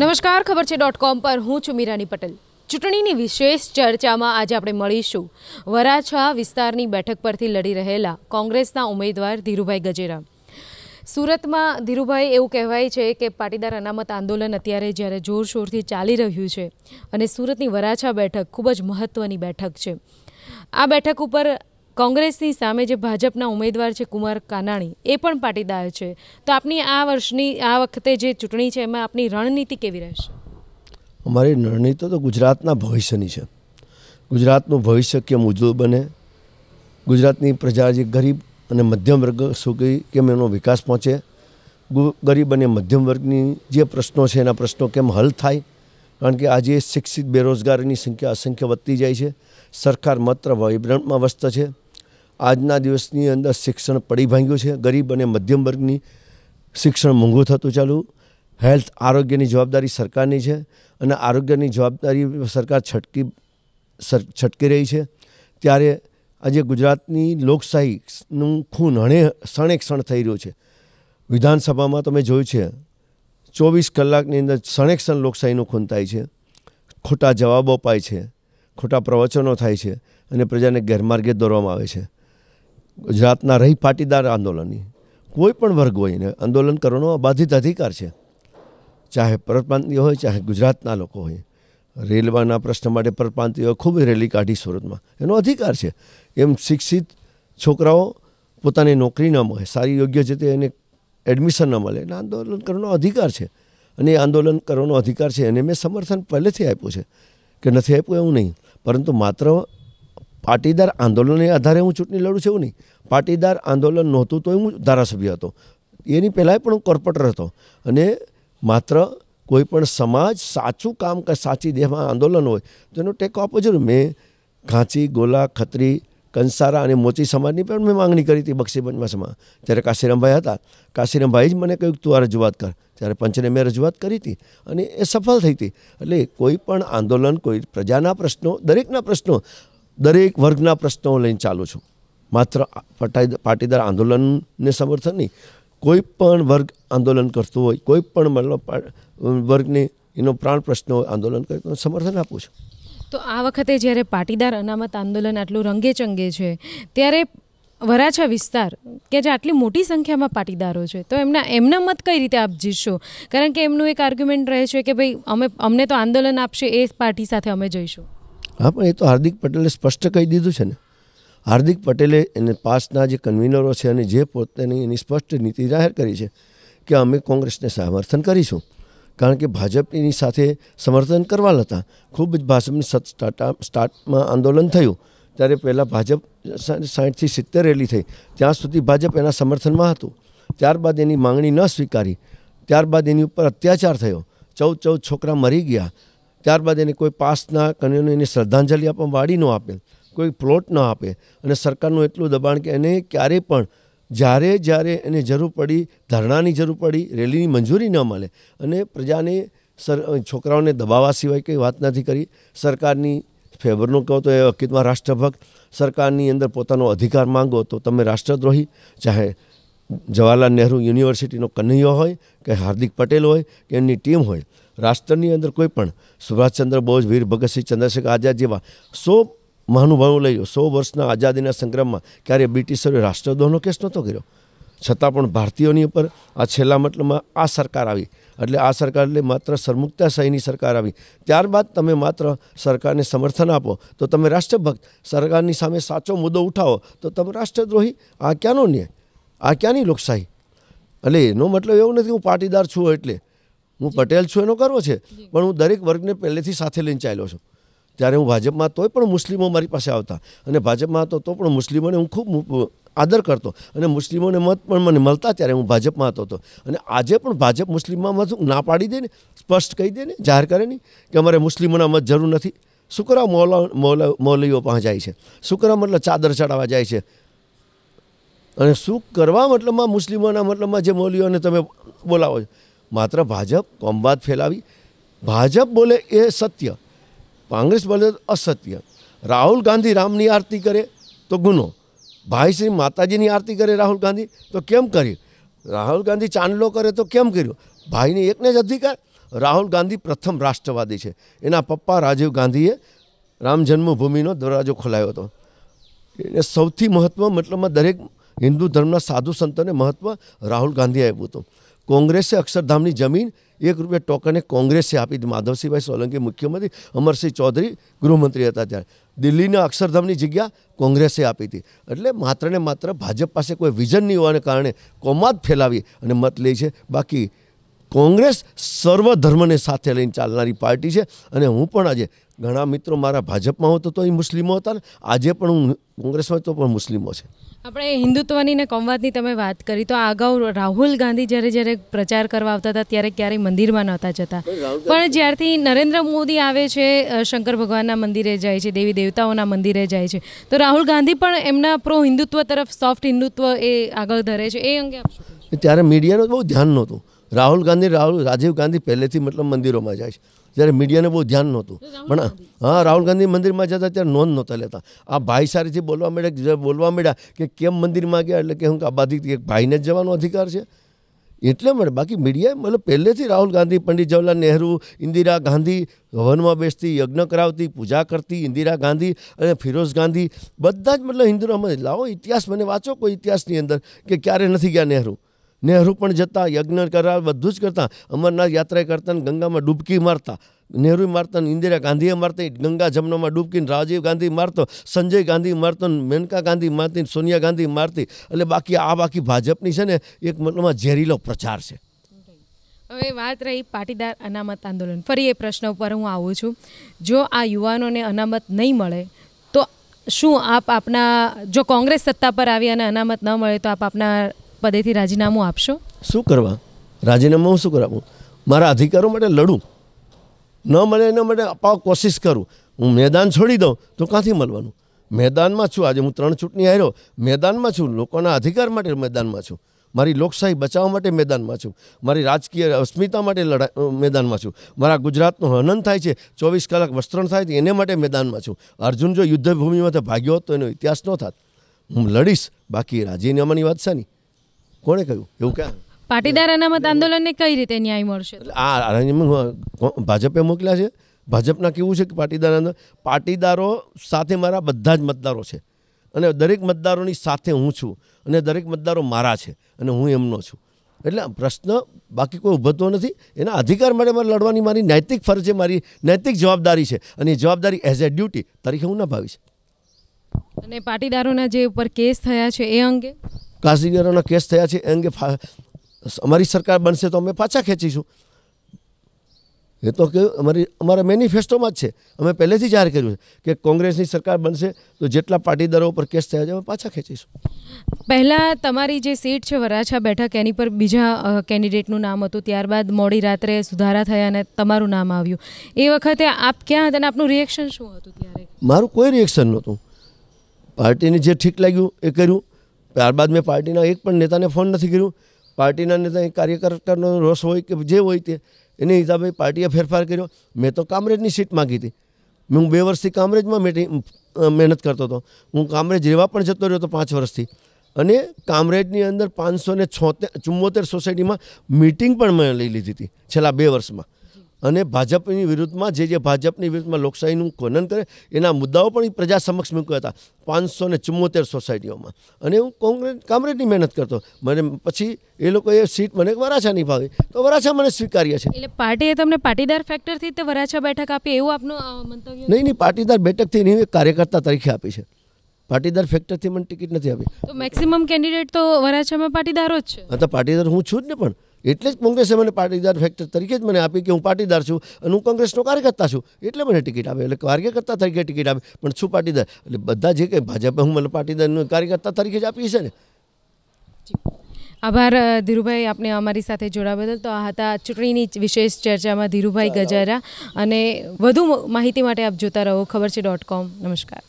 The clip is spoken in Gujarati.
નમસ્કાર ખબર છે ડોટ કોમ પર હું છું મીરાની પટેલ ચૂંટણીની વિશેષ ચર્ચામાં આજે આપણે મળીશું વરાછા વિસ્તારની બેઠક પરથી લડી રહેલા કોંગ્રેસના ઉમેદવાર ધીરુભાઈ ગજેરા સુરતમાં ધીરુભાઈ એવું કહેવાય છે કે પાટીદાર અનામત આંદોલન અત્યારે જ્યારે જોરશોરથી ચાલી રહ્યું છે અને સુરતની વરાછા બેઠક ખૂબ જ મહત્ત્વની બેઠક છે આ બેઠક ઉપર કોંગ્રેસની સામે જે ભાજપના ઉમેદવાર છે કુમાર કાનાણી એ પણ પાટીદાર છે તો આપની આ વર્ષની આ વખતે જે ચૂંટણી છે એમાં આપની રણનીતિ કેવી રહેશે અમારી રણનીતિ તો ગુજરાતના ભવિષ્યની છે ગુજરાતનું ભવિષ્ય કેમ ઉજળું બને ગુજરાતની પ્રજા જે ગરીબ અને મધ્યમ વર્ગ સુધી કેમ એનો વિકાસ પહોંચે ગરીબ અને મધ્યમ વર્ગની જે પ્રશ્નો છે એના પ્રશ્નો કેમ હલ થાય કારણ કે આજે શિક્ષિત બેરોજગારીની સંખ્યા અસંખ્ય વધતી જાય છે સરકાર માત્ર વાઇબ્રન્ટમાં વ્યસ્ત છે આજના દિવસની અંદર શિક્ષણ પડી ભાંગ્યું છે ગરીબ અને મધ્યમ વર્ગની શિક્ષણ મોંઘું થતું ચાલુ હેલ્થ આરોગ્યની જવાબદારી સરકારની છે અને આરોગ્યની જવાબદારી સરકાર છટકી છટકી રહી છે ત્યારે આજે ગુજરાતની લોકશાહીનું ખૂન હણે ક્ષણે ક્ષણ થઈ રહ્યું છે વિધાનસભામાં તમે જોયું છે ચોવીસ કલાકની અંદર ક્ષણે ક્ષણ લોકશાહીનું ખૂન થાય છે ખોટા જવાબો અપાય છે ખોટા પ્રવચનો થાય છે અને પ્રજાને ગેરમાર્ગે દોરવામાં આવે છે ગુજરાતના રહી પાટીદાર આંદોલનની કોઈ પણ વર્ગ હોય એને આંદોલન કરવાનો અબાધિત અધિકાર છે ચાહે પરપ્રાંતીય હોય ચાહે ગુજરાતના લોકો હોય રેલવાના પ્રશ્ન માટે પરપ્રાંતીય ખૂબ રેલી કાઢી સુરતમાં એનો અધિકાર છે એમ શિક્ષિત છોકરાઓ પોતાની નોકરી ન મળે સારી યોગ્ય રીતે એને એડમિશન ન મળે એને આંદોલન કરવાનો અધિકાર છે અને એ આંદોલન કરવાનો અધિકાર છે એને મેં સમર્થન પહેલેથી આપ્યું છે કે નથી આપ્યું એવું નહીં પરંતુ માત્ર પાટીદાર આંદોલનને આધારે હું ચૂંટણી લડું છું નહીં પાટીદાર આંદોલન નહોતું તો હું ધારાસભ્ય હતો એની પહેલાંય પણ હું કોર્પોરેટર હતો અને માત્ર કોઈ પણ સમાજ સાચું કામ કે સાચી દેહમાં આંદોલન હોય તો એનો ટેકો આપવો જરૂર મેં ઘાંચી ગોલા ખત્રી કંસારા અને મોચી સમાજની પણ મેં માંગણી કરી હતી બક્ષી સમા જ્યારે કાશીરામભાઈ હતા કાશીરામભાઈ જ મને કહ્યું તું આ રજૂઆત કર ત્યારે પંચને મેં રજૂઆત કરી હતી અને એ સફળ થઈ હતી એટલે કોઈ પણ આંદોલન કોઈ પ્રજાના પ્રશ્નો દરેકના પ્રશ્નો દરેક વર્ગના પ્રશ્નો લઈને ચાલું છું માત્ર પાટીદાર આંદોલનને સમર્થન નહીં કોઈ પણ વર્ગ આંદોલન કરતું હોય કોઈ પણ મતલબ વર્ગને એનો પ્રાણ પ્રશ્ન હોય આંદોલન કરતો સમર્થન આપું છું તો આ વખતે જ્યારે પાટીદાર અનામત આંદોલન આટલું રંગેચંગે છે ત્યારે વરાછા વિસ્તાર કે જે આટલી મોટી સંખ્યામાં પાટીદારો છે તો એમના એમના મત કઈ રીતે આપ જીતશો કારણ કે એમનું એક આર્ગ્યુમેન્ટ રહે છે કે ભાઈ અમે અમને તો આંદોલન આપશે એ પાર્ટી સાથે અમે જઈશું હા પણ એ તો હાર્દિક પટેલે સ્પષ્ટ કહી દીધું છે ને હાર્દિક પટેલે એને પાસના જે કન્વીનરો છે અને જે પોતાની એની સ્પષ્ટ નીતિ જાહેર કરી છે કે અમે કોંગ્રેસને સમર્થન કરીશું કારણ કે ભાજપની સાથે સમર્થન કરવા હતા ખૂબ જ ભાજપની સ્ટાર્ટમાં આંદોલન થયું ત્યારે પહેલાં ભાજપ સાઠથી સિત્તેર રેલી થઈ ત્યાં સુધી ભાજપ એના સમર્થનમાં હતું ત્યારબાદ એની માંગણી ન સ્વીકારી ત્યારબાદ એની ઉપર અત્યાચાર થયો ચૌદ ચૌદ છોકરા મરી ગયા ત્યારબાદ એને કોઈ પાસના કન્યોને એની શ્રદ્ધાંજલિ આપવા વાડી ન આપે કોઈ પ્લોટ ન આપે અને સરકારનું એટલું દબાણ કે એને ક્યારેય પણ જ્યારે જ્યારે એને જરૂર પડી ધરણાની જરૂર પડી રેલીની મંજૂરી ન મળે અને પ્રજાને સર છોકરાઓને દબાવવા સિવાય કંઈ વાત નથી કરી સરકારની ફેવરનું કહો તો એ હકીકતમાં રાષ્ટ્રભક્ત સરકારની અંદર પોતાનો અધિકાર માંગો તો તમે રાષ્ટ્રદ્રોહી ચાહે જવાહરલાલ નહેરુ યુનિવર્સિટીનો કન્હૈયો હોય કે હાર્દિક પટેલ હોય કે એમની ટીમ હોય રાષ્ટ્રની અંદર કોઈ પણ સુભાષચંદ્ર બોઝ વીર ભગતસિંહ ચંદ્રશેખર આઝાદ જેવા સો મહાનુભાવો લઈ સો વર્ષના આઝાદીના સંગ્રામમાં ક્યારે બ્રિટિશરોએ રાષ્ટ્રદ્રોહનો કેસ નહોતો કર્યો છતાં પણ ભારતીયોની ઉપર આ છેલ્લા મતલબમાં આ સરકાર આવી એટલે આ સરકાર એટલે માત્ર સરમુક્તાશાહીની સરકાર આવી ત્યારબાદ તમે માત્ર સરકારને સમર્થન આપો તો તમે રાષ્ટ્રભક્ત સરકારની સામે સાચો મુદ્દો ઉઠાવો તો તમે રાષ્ટ્રદ્રોહી આ ક્યાંનો ન્યાય આ ક્યાંની લોકશાહી એટલે એનો મતલબ એવું નથી હું પાટીદાર છું એટલે હું પટેલ છું એનો ગર્વ છે પણ હું દરેક વર્ગને પહેલેથી સાથે લઈને ચાલ્યો છું ત્યારે હું ભાજપમાં તોય પણ મુસ્લિમો મારી પાસે આવતા અને ભાજપમાં હતો તો પણ મુસ્લિમોને હું ખૂબ આદર કરતો અને મુસ્લિમોને મત પણ મને મળતા ત્યારે હું ભાજપમાં હતો હતો અને આજે પણ ભાજપ મુસ્લિમમાં મત ના પાડી દે ને સ્પષ્ટ કહી દે ને જાહેર કરે નહીં કે અમારે મુસ્લિમોના મત જરૂર નથી શુકરા મૌલા મૌલા મૌલીઓ પણ જાય છે શુકરા મતલબ ચાદર ચડાવવા જાય છે અને શું કરવા મતલબમાં મુસ્લિમોના મતલબમાં જે મૌલીઓને તમે બોલાવો છો માત્ર ભાજપ કોમબાદ ફેલાવી ભાજપ બોલે એ સત્ય કોંગ્રેસ બોલે અસત્ય રાહુલ ગાંધી રામની આરતી કરે તો ગુનો ભાઈ શ્રી માતાજીની આરતી કરે રાહુલ ગાંધી તો કેમ કરી રાહુલ ગાંધી ચાંદલો કરે તો કેમ કર્યું ભાઈને એકને જ અધિકાર રાહુલ ગાંધી પ્રથમ રાષ્ટ્રવાદી છે એના પપ્પા રાજીવ ગાંધીએ રામ જન્મભૂમિનો દરવાજો ખોલાયો હતો એને સૌથી મહત્ત્વ મતલબમાં દરેક હિન્દુ ધર્મના સાધુ સંતોને મહત્ત્વ રાહુલ ગાંધીએ આપ્યું હતું કોંગ્રેસે અક્ષરધામની જમીન એક રૂપિયા ટોકને કોંગ્રેસે આપી હતી માધવસિંહભાઈ સોલંકી મુખ્યમંત્રી અમરસિંહ ચૌધરી ગૃહમંત્રી હતા ત્યારે દિલ્હીના અક્ષરધામની જગ્યા કોંગ્રેસે આપી હતી એટલે માત્ર ને માત્ર ભાજપ પાસે કોઈ વિઝન નહીં હોવાને કારણે કોમાત ફેલાવી અને મત લે છે બાકી કોંગ્રેસ સર્વ ધર્મને સાથે લઈને ચાલનારી પાર્ટી છે અને હું પણ આજે ઘણા મિત્રો મારા ભાજપમાં હોતો તો એ મુસ્લિમો હતા ને આજે પણ હું કોંગ્રેસમાં તો પણ મુસ્લિમો છે આપણે હિન્દુત્વની ને કોમવાદની તમે વાત કરી તો અગાઉ રાહુલ ગાંધી જ્યારે જ્યારે પ્રચાર કરવા આવતા હતા ત્યારે ક્યારેય મંદિરમાં નહોતા જતા પણ જ્યારથી નરેન્દ્ર મોદી આવે છે શંકર ભગવાનના મંદિરે જાય છે દેવી દેવતાઓના મંદિરે જાય છે તો રાહુલ ગાંધી પણ એમના પ્રો હિન્દુત્વ તરફ સોફ્ટ હિન્દુત્વ એ આગળ ધરે છે એ અંગે ત્યારે મીડિયાનું બહુ ધ્યાન નહોતું રાહુલ ગાંધી રાહુલ રાજીવ ગાંધી પહેલેથી મતલબ મંદિરોમાં જાય છે જ્યારે મીડિયાને બહુ ધ્યાન નહોતું પણ હા રાહુલ ગાંધી મંદિરમાં જતા ત્યારે નોંધ નહોતા લેતા આ ભાઈ સારીથી બોલવા મળ્યા બોલવા મળ્યા કે કેમ મંદિરમાં ગયા એટલે કે હું આબાદી ભાઈને જ જવાનો અધિકાર છે એટલે મળે બાકી મીડિયાએ મતલબ પહેલેથી રાહુલ ગાંધી પંડિત જવાહરલાલ નહેરુ ઇન્દિરા ગાંધી હવનમાં બેસતી યજ્ઞ કરાવતી પૂજા કરતી ઇન્દિરા ગાંધી અને ફિરોઝ ગાંધી બધા જ મતલબ હિન્દુઓમાં લાવો ઇતિહાસ મને વાંચો કોઈ ઇતિહાસની અંદર કે ક્યારે નથી ગયા નહેરુ નહેરુ પણ જતા યજ્ઞ કરવા બધું જ કરતા અમરનાથ યાત્રા કરતા ગંગામાં ડૂબકી મારતા નહેરુ મારતા ઇન્દિરા ગાંધીએ મારતી ગંગા જમનામાં ડૂબકીને રાજીવ ગાંધી મારતો સંજય ગાંધી મારતો મેનકા ગાંધી મારતી સોનિયા ગાંધી મારતી એટલે બાકી આ બાકી ભાજપની છે ને એક મતલબમાં ઝેરીલો પ્રચાર છે હવે વાત રહી પાટીદાર અનામત આંદોલન ફરી એ પ્રશ્ન ઉપર હું આવું છું જો આ યુવાનોને અનામત નહીં મળે તો શું આપ આપના જો કોંગ્રેસ સત્તા પર આવી અને અનામત ન મળે તો આપ આપના પદેથી રાજીનામું આપશો શું કરવા રાજીનામું શું કરાવું મારા અધિકારો માટે લડું ન મળે એના માટે અપાવ કોશિશ કરું હું મેદાન છોડી દઉં તો ક્યાંથી મળવાનું મેદાનમાં છું આજે હું ત્રણ ચૂંટણી આવ્યો મેદાનમાં છું લોકોના અધિકાર માટે મેદાનમાં છું મારી લોકશાહી બચાવવા માટે મેદાનમાં છું મારી રાજકીય અસ્મિતા માટે લડા મેદાનમાં છું મારા ગુજરાતનું હનન થાય છે ચોવીસ કલાક વસ્ત્રણ થાય છે એને માટે મેદાનમાં છું અર્જુન જો યુદ્ધભૂમિમાંથી ભાગ્યો હોત તો એનો ઇતિહાસ ન થાત હું લડીશ બાકી રાજીનામાની વાત છે નહીં કોણે કહ્યું એવું ક્યાં પાટીદાર અનામત આંદોલનને કઈ રીતે ન્યાય મળશે આ અરંજમાં ભાજપે મોકલ્યા છે ભાજપના કેવું છે કે પાટીદાર પાટીદારો સાથે મારા બધા જ મતદારો છે અને દરેક મતદારોની સાથે હું છું અને દરેક મતદારો મારા છે અને હું એમનો છું એટલે પ્રશ્ન બાકી કોઈ ઉભતો નથી એના અધિકાર માટે મારે લડવાની મારી નૈતિક ફરજ છે મારી નૈતિક જવાબદારી છે અને એ જવાબદારી એઝ એ ડ્યુટી તરીકે હું ના ભાવીશ અને પાટીદારોના જે ઉપર કેસ થયા છે એ અંગે કાઝીગરોના કેસ થયા છે એ અંગે અમારી સરકાર બનશે તો અમે પાછા ખેંચીશું એ તો કે અમારી અમારા મેનિફેસ્ટોમાં જ છે અમે પહેલેથી જાહેર કર્યું છે કે કોંગ્રેસની સરકાર બનશે તો જેટલા પાટીદારો ઉપર કેસ થયા છે અમે પાછા ખેંચીશું પહેલાં તમારી જે સીટ છે વરાછા બેઠક એની પર બીજા કેન્ડિડેટનું નામ હતું ત્યારબાદ મોડી રાત્રે સુધારા થયા અને તમારું નામ આવ્યું એ વખતે આપ ક્યાં હતા અને આપનું રિએક્શન શું હતું ત્યારે મારું કોઈ રિએક્શન નહોતું પાર્ટીને જે ઠીક લાગ્યું એ કર્યું ત્યારબાદ મેં પાર્ટીના એક પણ નેતાને ફોન નથી કર્યું પાર્ટીના નેતા કાર્યકર્તાનો રોષ હોય કે જે હોય તે એની હિસાબે પાર્ટીએ ફેરફાર કર્યો મેં તો કામરેજની સીટ માગી હતી હું બે વર્ષથી કામરેજમાં મહેનત કરતો હતો હું કામરેજ રહેવા પણ જતો રહ્યો હતો પાંચ વર્ષથી અને કામરેજની અંદર પાંચસો ને છોતેર ચુમ્મોતેર સોસાયટીમાં મિટિંગ પણ મેં લઈ લીધી હતી છેલ્લા બે વર્ષમાં અને ભાજપની વિરુદ્ધમાં જે જે ભાજપની વિરુદ્ધમાં લોકશાહીનું ખોનન કરે એના મુદ્દાઓ પણ પ્રજા સમક્ષ મૂક્યા હતા પાંચસો ને ચુમ્મોતેર સોસાયટીઓમાં અને હું કોંગ્રેસ કામરેજની મહેનત કરતો મને પછી એ લોકોએ સીટ મને વરાછા નહીં ભાવી તો વરાછા મને સ્વીકાર્ય છે એટલે પાર્ટીએ તમને પાટીદાર ફેક્ટરથી તે વરાછા બેઠક આપી એવું આપનું મંતવ્ય નહીં નહીં પાટીદાર બેઠકથી નહીં કાર્યકર્તા તરીકે આપી છે પાટીદાર ફેક્ટરથી મને ટિકિટ નથી આપી તો મેક્સિમમ કેન્ડિડેટ તો વરાછામાં પાટીદારો જ છે હા તો પાટીદાર હું છું જ ને પણ એટલે જ કોંગ્રેસે મને પાટીદાર ફેક્ટર તરીકે જ મને આપી કે હું પાટીદાર છું અને હું કોંગ્રેસનો કાર્યકર્તા છું એટલે મને ટિકિટ આપે એટલે કાર્યકર્તા તરીકે ટિકિટ આપે પણ છું પાટીદાર એટલે બધા જે કંઈ ભાજપે હું મને પાટીદારનો કાર્યકર્તા તરીકે જ આપી છે ને આભાર ધીરુભાઈ આપને અમારી સાથે જોડાવા બદલ તો આ હતા ચૂંટણીની વિશેષ ચર્ચામાં ધીરુભાઈ ગજારા અને વધુ માહિતી માટે આપ જોતા રહો ખબર છે ડોટ કોમ નમસ્કાર